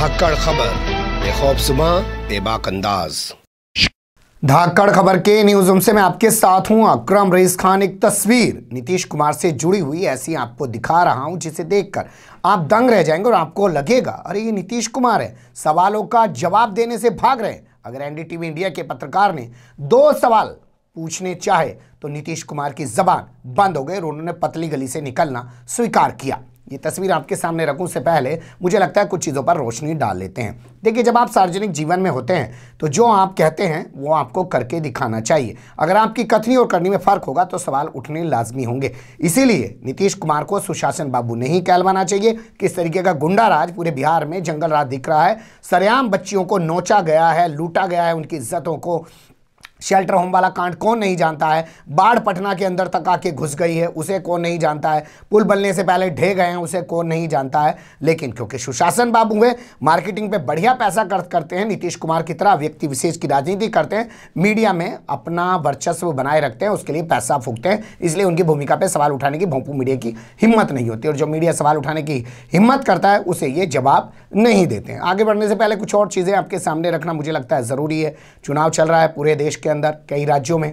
धाकड़ खबर बेखौबसुमा बेबाक अंदाज धाकड़ खबर के न्यूज रूम से मैं आपके साथ हूं अकरम रईस खान एक तस्वीर नीतीश कुमार से जुड़ी हुई ऐसी आपको दिखा रहा हूं जिसे देखकर आप दंग रह जाएंगे और आपको लगेगा अरे ये नीतीश कुमार है सवालों का जवाब देने से भाग रहे हैं अगर एनडीटीवी इंडिया के पत्रकार ने दो सवाल पूछने चाहे तो नीतीश कुमार की जबान बंद हो गई और उन्होंने पतली गली से निकलना स्वीकार किया ये तस्वीर आपके सामने रखूं से पहले मुझे लगता है कुछ चीज़ों पर रोशनी डाल लेते हैं देखिए जब आप सार्वजनिक जीवन में होते हैं तो जो आप कहते हैं वो आपको करके दिखाना चाहिए अगर आपकी कथनी और करनी में फ़र्क होगा तो सवाल उठने लाजमी होंगे इसीलिए नीतीश कुमार को सुशासन बाबू नहीं कहलवाना चाहिए किस तरीके का गुंडा राज पूरे बिहार में जंगल राज दिख रहा है सरेआम बच्चियों को नोचा गया है लूटा गया है उनकी इज्जतों को शेल्टर होम वाला कांड कौन नहीं जानता है बाढ़ पटना के अंदर तक आके घुस गई है उसे कौन नहीं जानता है पुल बनने से पहले ढे गए हैं उसे कौन नहीं जानता है लेकिन क्योंकि सुशासन बाबू हुए मार्केटिंग पे बढ़िया पैसा खर्च करते हैं नीतीश कुमार की तरह व्यक्ति विशेष की राजनीति करते हैं मीडिया में अपना वर्चस्व बनाए रखते हैं उसके लिए पैसा फूकते हैं इसलिए उनकी भूमिका पर सवाल उठाने की भोंपू मीडिया की हिम्मत नहीं होती और जो मीडिया सवाल उठाने की हिम्मत करता है उसे ये जवाब नहीं देते हैं आगे बढ़ने से पहले कुछ और चीज़ें आपके सामने रखना मुझे लगता है ज़रूरी है चुनाव चल रहा है पूरे देश के अंदर कई राज्यों में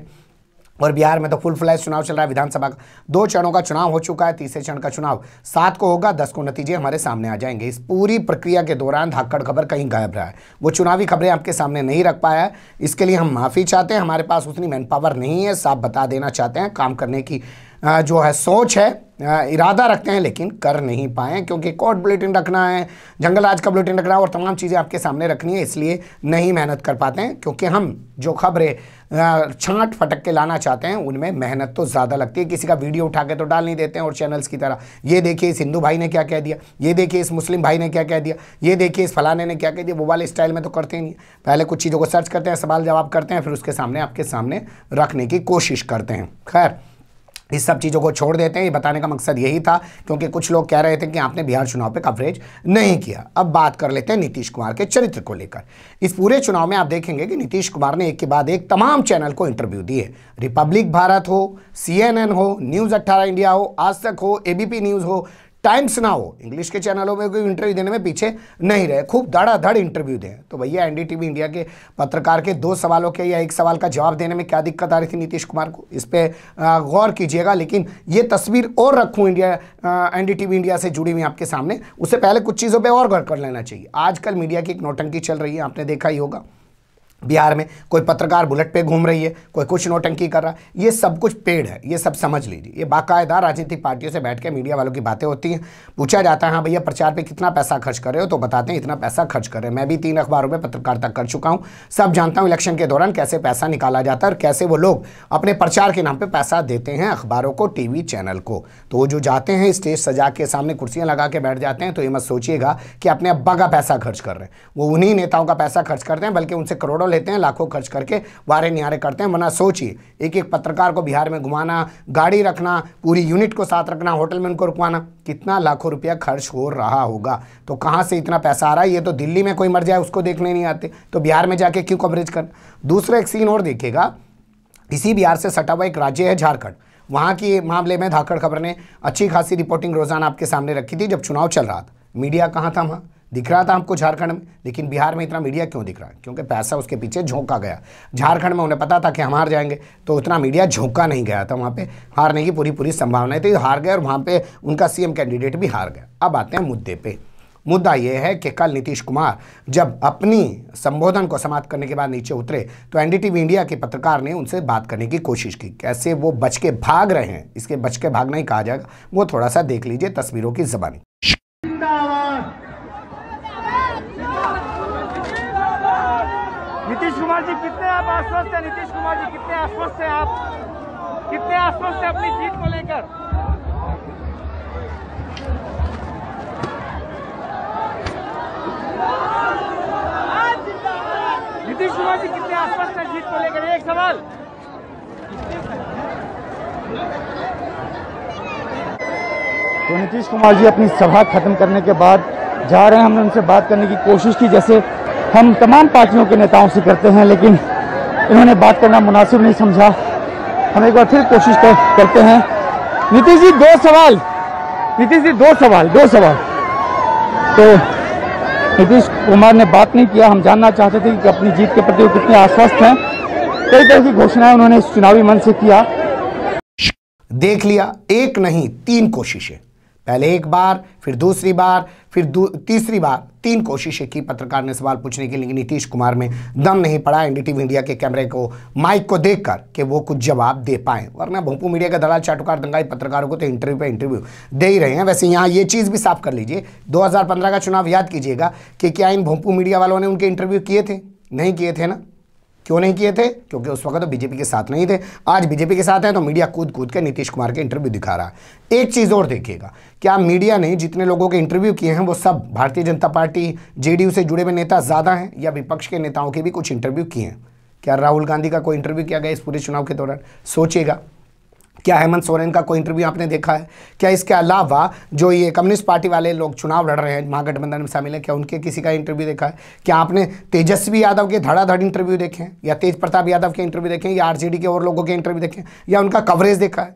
और बिहार में तो फुल फ्लैश चुनाव चल रहा है विधानसभा का दो चरणों का चुनाव हो चुका है तीसरे चरण का चुनाव सात को होगा दस को नतीजे हमारे सामने आ जाएंगे इस पूरी प्रक्रिया के दौरान धाकड़ खबर कहीं गायब रहा है वो चुनावी खबरें आपके सामने नहीं रख पाया है इसके लिए हम माफ़ी चाहते हैं हमारे पास उतनी मैन पावर नहीं है साफ बता देना चाहते हैं काम करने की जो है सोच है इरादा रखते हैं लेकिन कर नहीं पाए क्योंकि कोर्ट बुलेटिन रखना है जंगल आज का बुलेटिन रखना है और तमाम चीज़ें आपके सामने रखनी है इसलिए नहीं मेहनत कर पाते हैं क्योंकि हम जो खबरें छाट फटक के लाना चाहते हैं उनमें मेहनत तो ज़्यादा लगती है किसी का वीडियो उठा के तो डाल नहीं देते हैं और चैनल्स की तरह ये देखिए इस हिंदू भाई ने क्या कह दिया ये देखिए इस मुस्लिम भाई ने क्या कह दिया ये देखिए इस फलाने ने क्या कह दिया वो वाले स्टाइल में तो करते ही नहीं पहले कुछ चीज़ों को सर्च करते हैं सवाल जवाब करते हैं फिर उसके सामने आपके सामने रखने की कोशिश करते हैं खैर इस सब चीज़ों को छोड़ देते हैं ये बताने का मकसद यही था क्योंकि कुछ लोग कह रहे थे कि आपने बिहार चुनाव पे कवरेज नहीं किया अब बात कर लेते हैं नीतीश कुमार के चरित्र को लेकर इस पूरे चुनाव में आप देखेंगे कि नीतीश कुमार ने एक के बाद एक तमाम चैनल को इंटरव्यू दिए रिपब्लिक भारत हो सी हो न्यूज़ अट्ठारह इंडिया हो आज तक हो ए न्यूज़ हो टाइम्स ना हो इंग्लिश के चैनलों में कोई इंटरव्यू देने में पीछे नहीं रहे खूब धड़ाधड़ इंटरव्यू दें तो भैया एनडीटीवी इंडिया के पत्रकार के दो सवालों के या एक सवाल का जवाब देने में क्या दिक्कत आ रही थी नीतीश कुमार को इस पर गौर कीजिएगा लेकिन ये तस्वीर और रखूँ इंडिया एन इंडिया से जुड़ी हुई आपके सामने उससे पहले कुछ चीज़ों पर और गौर कर लेना चाहिए आजकल मीडिया की एक नोटंकी चल रही है आपने देखा ही होगा बिहार में कोई पत्रकार बुलेट पे घूम रही है कोई कुछ नोटंकी कर रहा है ये सब कुछ पेड़ है ये सब समझ लीजिए ये बाकायदा राजनीतिक पार्टियों से बैठ के मीडिया वालों की बातें होती हैं पूछा जाता है हाँ भैया प्रचार पे कितना पैसा खर्च कर रहे हो तो बताते हैं इतना पैसा खर्च कर रहे हैं मैं भी तीन अखबारों में पत्रकारिता कर चुका हूँ सब जानता हूँ इलेक्शन के दौरान कैसे पैसा निकाला जाता है और कैसे वो लोग अपने प्रचार के नाम पर पैसा देते हैं अखबारों को टी चैनल को तो वो जो जाते हैं स्टेज सजा के सामने कुर्सियाँ लगा के बैठ जाते हैं तो ये मत सोचिएगा कि अपने अब्बा का पैसा खर्च कर रहे हैं वो उन्हीं नेताओं का पैसा खर्च करते हैं बल्कि उनसे करोड़ों करोड़ लेते हैं लाखों खर्च करके वारे निहारे करते हैं वना सोचिए एक एक पत्रकार को बिहार में घुमाना गाड़ी रखना पूरी यूनिट को साथ रखना होटल में उनको रुकवाना कितना लाखों रुपया खर्च हो रहा होगा तो कहाँ से इतना पैसा आ रहा है ये तो दिल्ली में कोई मर जाए उसको देखने नहीं आते तो बिहार में जाके क्यों कवरेज कर दूसरा एक सीन और देखेगा इसी बिहार से सटा हुआ एक राज्य है झारखंड वहाँ के मामले में धाकड़ खबर ने अच्छी खासी रिपोर्टिंग रोजाना आपके सामने रखी थी जब चुनाव चल रहा था मीडिया कहाँ था वहाँ दिख रहा था हमको झारखंड में लेकिन बिहार में इतना मीडिया क्यों दिख रहा है क्योंकि पैसा उसके पीछे झोंका गया झारखंड में उन्हें पता था कि हम हार जाएंगे तो उतना मीडिया झोंका नहीं गया था वहाँ पे हारने की पूरी पूरी संभावनाएं थी हार गए और वहाँ पे उनका सीएम कैंडिडेट भी हार गया अब आते हैं मुद्दे पर मुद्दा यह है कि कल नीतीश कुमार जब अपनी संबोधन को समाप्त करने के बाद नीचे उतरे तो एनडीटीवी इंडिया के पत्रकार ने उनसे बात करने की कोशिश की कैसे वो बच के भाग रहे हैं इसके बच के भागना ही कहा जाएगा वो थोड़ा सा देख लीजिए तस्वीरों की जबानी नीतीश कुमार जी कितने आप आश्वस्त हैं नीतीश कुमार जी कितने आश्वस्त हैं आप कितने आश्वस्त हैं अपनी जीत को लेकर नीतीश कुमार जी कितने आश्वस्त हैं जीत को लेकर एक सवाल तो नीतीश कुमार जी अपनी सभा खत्म करने के बाद जा रहे हैं हमने उनसे बात करने की कोशिश की जैसे हम तमाम पार्टियों के नेताओं से करते हैं लेकिन इन्होंने बात करना मुनासिब नहीं समझा हम एक बार फिर कोशिश कर, करते हैं नीतीश जी दो सवाल नीतीश जी दो सवाल दो सवाल तो नीतीश कुमार ने बात नहीं किया हम जानना चाहते थे कि अपनी जीत के प्रति वो कितने आश्वस्त हैं कई तरह की घोषणाएं उन्होंने चुनावी मंच से किया देख लिया एक नहीं तीन कोशिशें पहले एक बार फिर दूसरी बार फिर दू, तीसरी बार तीन कोशिशें की पत्रकार ने सवाल पूछने की लेकिन नीतीश कुमार में दम नहीं पड़ा एनडीटीवी इंडिया के कैमरे को माइक को देखकर कि वो कुछ जवाब दे पाए वरना भोपू मीडिया का दलाल चाटुकार दंगाई पत्रकारों को तो इंटरव्यू पे इंटरव्यू दे ही रहे हैं वैसे यहाँ ये चीज़ भी साफ कर लीजिए दो का चुनाव याद कीजिएगा कि क्या इन भोपू मीडिया वालों ने उनके इंटरव्यू किए थे नहीं किए थे ना क्यों नहीं किए थे क्योंकि उस वक्त तो बीजेपी के साथ नहीं थे आज बीजेपी के साथ है तो मीडिया कूद कूद के नीतीश कुमार के इंटरव्यू दिखा रहा है एक चीज़ और देखिएगा क्या मीडिया ने जितने लोगों के इंटरव्यू किए हैं वो सब भारतीय जनता पार्टी जेडीयू से जुड़े हुए नेता ज़्यादा हैं या विपक्ष के नेताओं के भी कुछ इंटरव्यू किए हैं क्या राहुल गांधी का कोई इंटरव्यू किया गया इस पूरे चुनाव के दौरान सोचेगा क्या हेमंत सोरेन का कोई इंटरव्यू आपने देखा है क्या इसके अलावा जो ये कम्युनिस्ट पार्टी वाले लोग चुनाव लड़ रहे हैं महागठबंधन में शामिल है क्या उनके किसी का इंटरव्यू देखा है क्या आपने तेजस्वी यादव के धड़ाधड़ इंटरव्यू देखे हैं या तेज प्रताप यादव के इंटरव्यू देखे हैं या आरजेडी के और लोगों के इंटरव्यू देखे हैं या उनका कवरेज देखा है